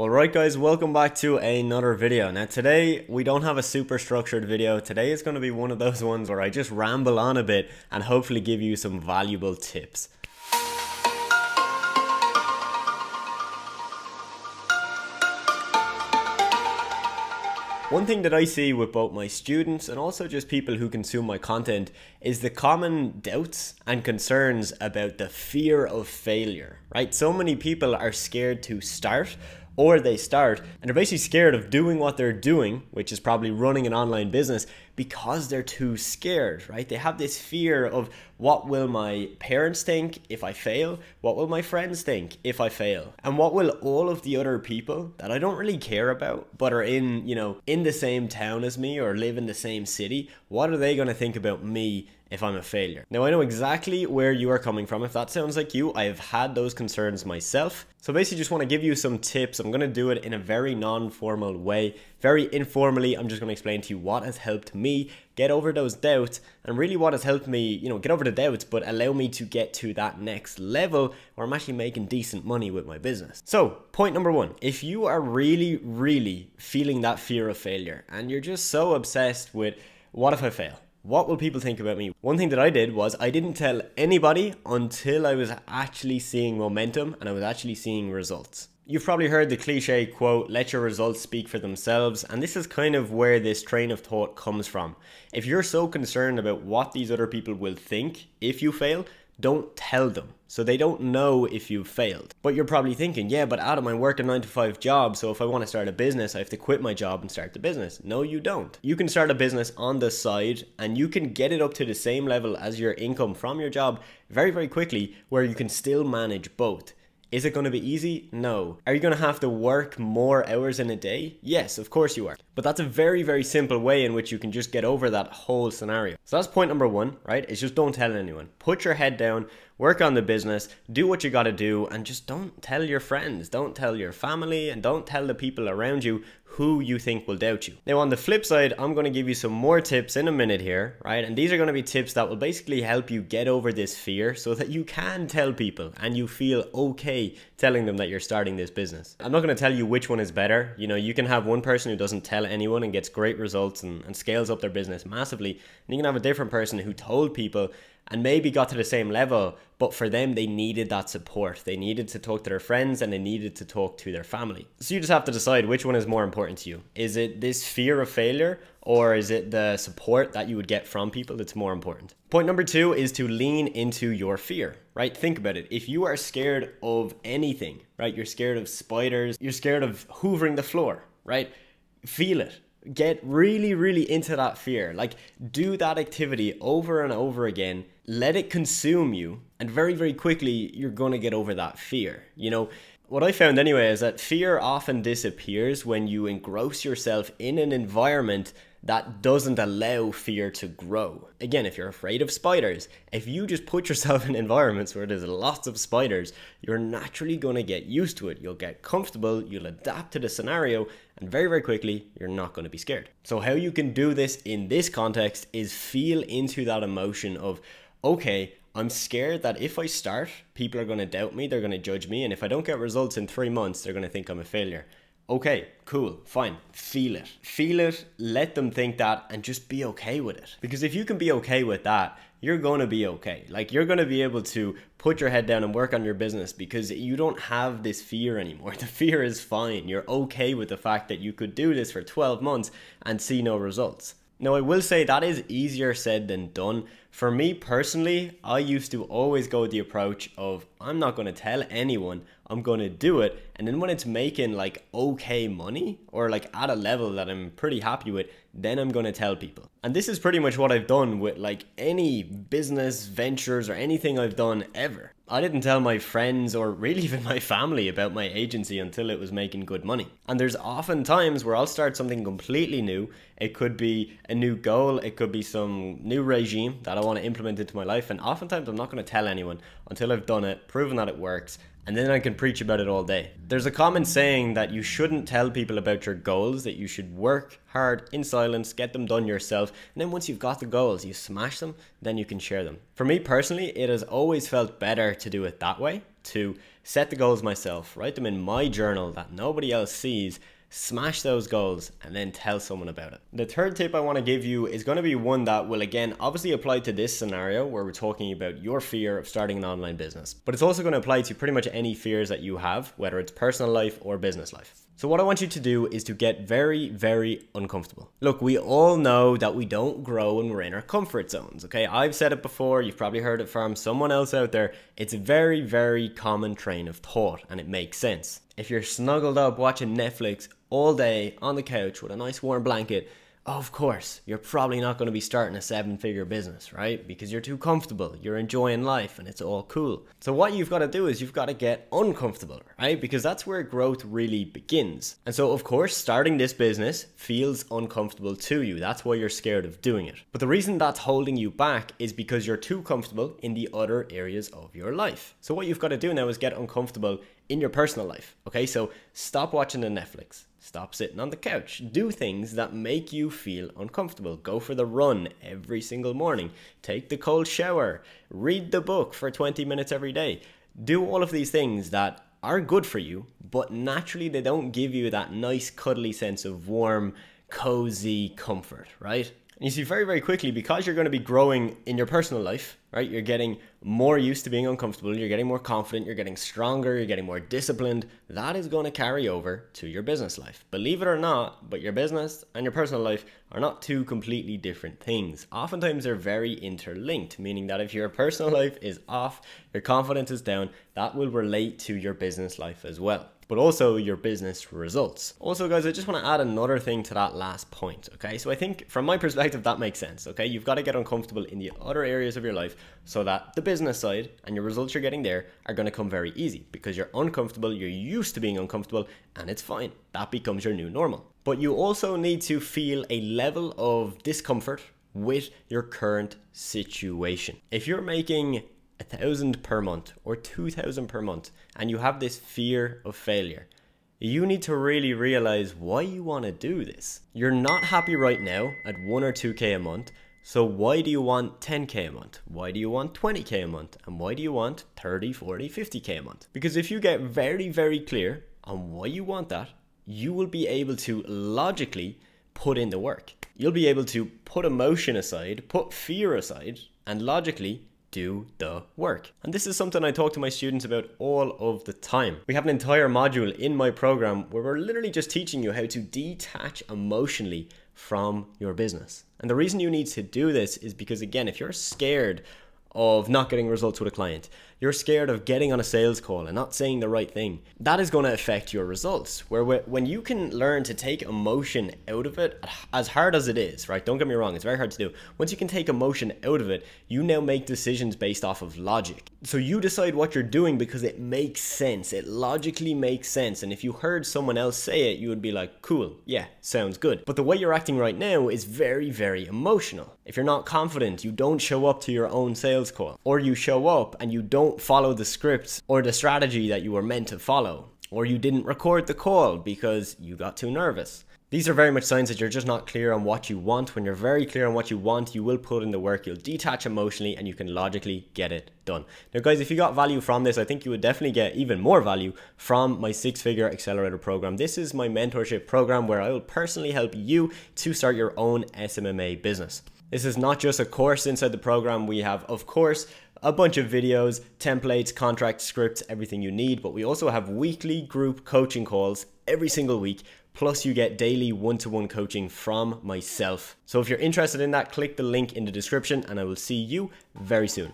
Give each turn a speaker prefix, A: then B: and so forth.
A: Alright guys, welcome back to another video. Now today, we don't have a super structured video. Today is going to be one of those ones where I just ramble on a bit and hopefully give you some valuable tips. One thing that I see with both my students and also just people who consume my content is the common doubts and concerns about the fear of failure, right? So many people are scared to start or they start and are basically scared of doing what they're doing, which is probably running an online business, because they're too scared, right? They have this fear of what will my parents think if I fail? What will my friends think if I fail? And what will all of the other people that I don't really care about, but are in, you know, in the same town as me or live in the same city, what are they going to think about me if I'm a failure. Now I know exactly where you are coming from. If that sounds like you, I have had those concerns myself. So basically just wanna give you some tips. I'm gonna do it in a very non-formal way. Very informally, I'm just gonna explain to you what has helped me get over those doubts and really what has helped me, you know, get over the doubts, but allow me to get to that next level where I'm actually making decent money with my business. So point number one, if you are really, really feeling that fear of failure and you're just so obsessed with what if I fail? what will people think about me? One thing that I did was I didn't tell anybody until I was actually seeing momentum and I was actually seeing results. You've probably heard the cliche quote, let your results speak for themselves, and this is kind of where this train of thought comes from. If you're so concerned about what these other people will think if you fail, don't tell them. So they don't know if you've failed. But you're probably thinking, yeah, but Adam, I work a nine to five job, so if I want to start a business, I have to quit my job and start the business. No, you don't. You can start a business on the side and you can get it up to the same level as your income from your job very, very quickly, where you can still manage both. Is it going to be easy? No. Are you going to have to work more hours in a day? Yes, of course you are. But that's a very, very simple way in which you can just get over that whole scenario. So that's point number one, right? It's just don't tell anyone. Put your head down, work on the business, do what you got to do, and just don't tell your friends, don't tell your family, and don't tell the people around you who you think will doubt you. Now, on the flip side, I'm going to give you some more tips in a minute here, right? And these are going to be tips that will basically help you get over this fear so that you can tell people and you feel okay telling them that you're starting this business. I'm not going to tell you which one is better. You know, you can have one person who doesn't tell anyone and gets great results and, and scales up their business massively. And you can have a different person who told people and maybe got to the same level, but for them, they needed that support. They needed to talk to their friends and they needed to talk to their family. So you just have to decide which one is more important to you. Is it this fear of failure or is it the support that you would get from people that's more important? Point number two is to lean into your fear, right? Think about it. If you are scared of anything, right? You're scared of spiders, you're scared of hoovering the floor, right? Feel it get really really into that fear like do that activity over and over again let it consume you, and very, very quickly, you're going to get over that fear. You know, what I found anyway is that fear often disappears when you engross yourself in an environment that doesn't allow fear to grow. Again, if you're afraid of spiders, if you just put yourself in environments where there's lots of spiders, you're naturally going to get used to it. You'll get comfortable, you'll adapt to the scenario, and very, very quickly, you're not going to be scared. So, how you can do this in this context is feel into that emotion of, okay, I'm scared that if I start, people are going to doubt me, they're going to judge me, and if I don't get results in three months, they're going to think I'm a failure. Okay, cool, fine, feel it. Feel it, let them think that, and just be okay with it. Because if you can be okay with that, you're gonna be okay. Like, you're gonna be able to put your head down and work on your business because you don't have this fear anymore. The fear is fine. You're okay with the fact that you could do this for 12 months and see no results. Now, I will say that is easier said than done. For me personally, I used to always go the approach of I'm not going to tell anyone, I'm going to do it. And then when it's making like okay money or like at a level that I'm pretty happy with, then I'm going to tell people. And this is pretty much what I've done with like any business ventures or anything I've done ever. I didn't tell my friends or really even my family about my agency until it was making good money. And there's often times where I'll start something completely new. It could be a new goal, it could be some new regime that I want to implement into my life. And oftentimes I'm not going to tell anyone until I've done it, proven that it works, and then I can preach about it all day. There's a common saying that you shouldn't tell people about your goals, that you should work hard in silence, get them done yourself, and then once you've got the goals, you smash them, then you can share them. For me personally, it has always felt better to do it that way, to set the goals myself, write them in my journal that nobody else sees, smash those goals, and then tell someone about it. The third tip I want to give you is going to be one that will again obviously apply to this scenario where we're talking about your fear of starting an online business, but it's also going to apply to pretty much any fears that you have, whether it's personal life or business life. So, what I want you to do is to get very, very uncomfortable. Look, we all know that we don't grow when we're in our comfort zones, okay? I've said it before, you've probably heard it from someone else out there. It's a very, very common train of thought, and it makes sense if you're snuggled up watching Netflix all day on the couch with a nice warm blanket Oh, of course, you're probably not going to be starting a seven figure business, right? Because you're too comfortable, you're enjoying life, and it's all cool. So, what you've got to do is you've got to get uncomfortable, right? Because that's where growth really begins. And so, of course, starting this business feels uncomfortable to you. That's why you're scared of doing it. But the reason that's holding you back is because you're too comfortable in the other areas of your life. So, what you've got to do now is get uncomfortable in your personal life, okay? So, stop watching the Netflix Stop sitting on the couch. Do things that make you feel uncomfortable. Go for the run every single morning. Take the cold shower. Read the book for 20 minutes every day. Do all of these things that are good for you, but naturally they don't give you that nice, cuddly sense of warm, cozy comfort, right? And you see very, very quickly, because you're going to be growing in your personal life, right? You're getting more used to being uncomfortable, you're getting more confident, you're getting stronger, you're getting more disciplined. That is going to carry over to your business life. Believe it or not, but your business and your personal life are not two completely different things. Oftentimes they're very interlinked, meaning that if your personal life is off, your confidence is down, that will relate to your business life as well but also your business results. Also, guys, I just want to add another thing to that last point, okay? So I think from my perspective, that makes sense, okay? You've got to get uncomfortable in the other areas of your life so that the business side and your results you're getting there are going to come very easy because you're uncomfortable, you're used to being uncomfortable, and it's fine. That becomes your new normal. But you also need to feel a level of discomfort with your current situation. If you're making a thousand per month or two thousand per month and you have this fear of failure, you need to really realize why you want to do this. You're not happy right now at one or two K a month. So why do you want 10K a month? Why do you want 20K a month? And why do you want 30, 40, 50K a month? Because if you get very, very clear on why you want that, you will be able to logically put in the work. You'll be able to put emotion aside, put fear aside, and logically do the work. And this is something I talk to my students about all of the time. We have an entire module in my program where we're literally just teaching you how to detach emotionally from your business. And the reason you need to do this is because, again, if you're scared of not getting results with a client, you're scared of getting on a sales call and not saying the right thing. That is going to affect your results. Where when you can learn to take emotion out of it, as hard as it is, right? Don't get me wrong, it's very hard to do. Once you can take emotion out of it, you now make decisions based off of logic. So you decide what you're doing because it makes sense. It logically makes sense. And if you heard someone else say it, you would be like, cool, yeah, sounds good. But the way you're acting right now is very, very emotional. If you're not confident, you don't show up to your own sales call, or you show up and you don't don't follow the script or the strategy that you were meant to follow, or you didn't record the call because you got too nervous. These are very much signs that you're just not clear on what you want. When you're very clear on what you want, you will put in the work, you'll detach emotionally, and you can logically get it done. Now, guys, if you got value from this, I think you would definitely get even more value from my six figure accelerator program. This is my mentorship program where I will personally help you to start your own SMMA business. This is not just a course inside the program. We have, of course, a bunch of videos, templates, contract scripts, everything you need, but we also have weekly group coaching calls every single week. Plus, you get daily one to one coaching from myself. So, if you're interested in that, click the link in the description and I will see you very soon.